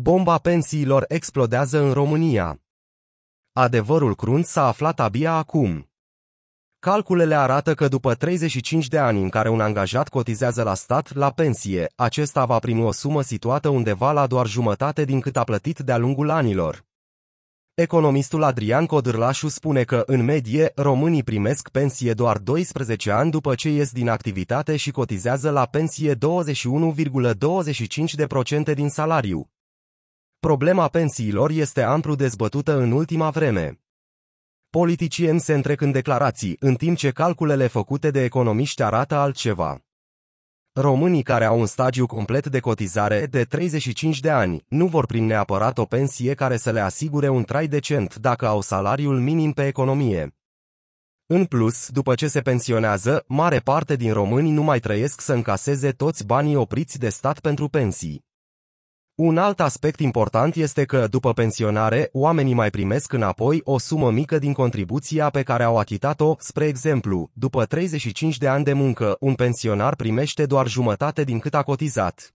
Bomba pensiilor explodează în România. Adevărul crunt s-a aflat abia acum. Calculele arată că după 35 de ani în care un angajat cotizează la stat la pensie, acesta va primi o sumă situată undeva la doar jumătate din cât a plătit de-a lungul anilor. Economistul Adrian Codârlașu spune că, în medie, românii primesc pensie doar 12 ani după ce ies din activitate și cotizează la pensie 21,25% din salariu. Problema pensiilor este amplu dezbătută în ultima vreme. Politicieni se întrec în declarații, în timp ce calculele făcute de economiști arată altceva. Românii care au un stagiu complet de cotizare de 35 de ani nu vor primi neapărat o pensie care să le asigure un trai decent dacă au salariul minim pe economie. În plus, după ce se pensionează, mare parte din români nu mai trăiesc să încaseze toți banii opriți de stat pentru pensii. Un alt aspect important este că, după pensionare, oamenii mai primesc înapoi o sumă mică din contribuția pe care au achitat-o, spre exemplu, după 35 de ani de muncă, un pensionar primește doar jumătate din cât a cotizat.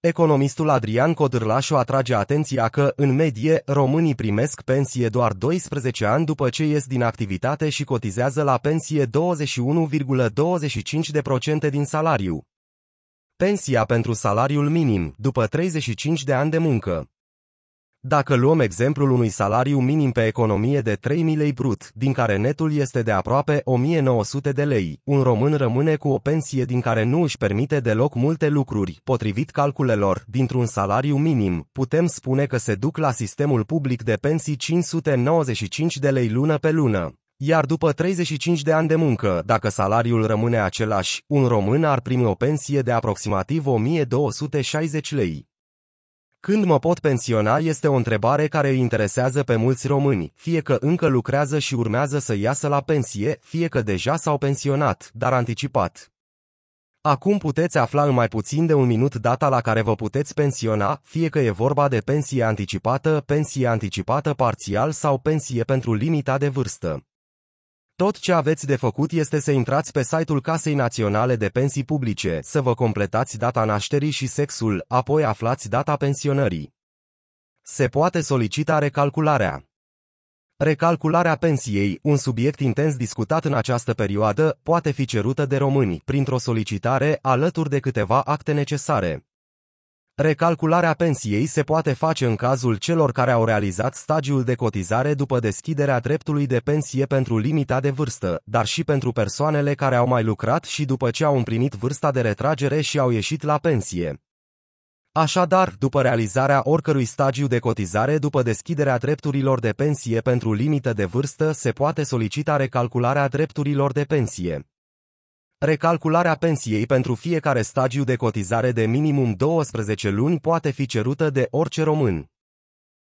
Economistul Adrian Codârlașu atrage atenția că, în medie, românii primesc pensie doar 12 ani după ce ies din activitate și cotizează la pensie 21,25% din salariu. Pensia pentru salariul minim, după 35 de ani de muncă. Dacă luăm exemplul unui salariu minim pe economie de 3.000 lei brut, din care netul este de aproape 1.900 de lei, un român rămâne cu o pensie din care nu își permite deloc multe lucruri. Potrivit calculelor, dintr-un salariu minim, putem spune că se duc la sistemul public de pensii 595 de lei lună pe lună. Iar după 35 de ani de muncă, dacă salariul rămâne același, un român ar primi o pensie de aproximativ 1260 lei. Când mă pot pensiona este o întrebare care îi interesează pe mulți români, fie că încă lucrează și urmează să iasă la pensie, fie că deja s-au pensionat, dar anticipat. Acum puteți afla în mai puțin de un minut data la care vă puteți pensiona, fie că e vorba de pensie anticipată, pensie anticipată parțial sau pensie pentru limita de vârstă. Tot ce aveți de făcut este să intrați pe site-ul Casei Naționale de Pensii Publice, să vă completați data nașterii și sexul, apoi aflați data pensionării. Se poate solicita recalcularea. Recalcularea pensiei, un subiect intens discutat în această perioadă, poate fi cerută de români printr-o solicitare alături de câteva acte necesare. Recalcularea pensiei se poate face în cazul celor care au realizat stagiul de cotizare după deschiderea dreptului de pensie pentru limita de vârstă, dar și pentru persoanele care au mai lucrat și după ce au împlinit vârsta de retragere și au ieșit la pensie. Așadar, după realizarea oricărui stagiu de cotizare după deschiderea drepturilor de pensie pentru limită de vârstă, se poate solicita recalcularea drepturilor de pensie. Recalcularea pensiei pentru fiecare stagiu de cotizare de minimum 12 luni poate fi cerută de orice român.